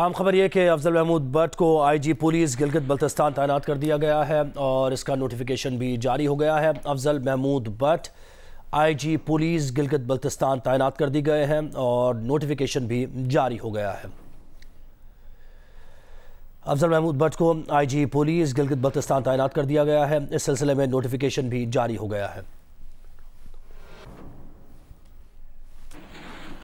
आम खबर यह कि अफजल महमूद भट्ट को आईजी पुलिस गिलगित बल्तिस्तान तैनात कर दिया गया है और इसका नोटिफिकेशन भी जारी हो गया है अफजल महमूद भट्ट आईजी पुलिस गिलगित बल्तिस्तान तैनात कर दिए गए हैं और नोटिफिकेशन भी जारी हो गया है अफजल महमूद भट्ट को आईजी पुलिस गिलगित बल्तिस्तान तैनात कर दिया गया है इस सिलसिले में नोटिफिकेशन भी जारी हो गया है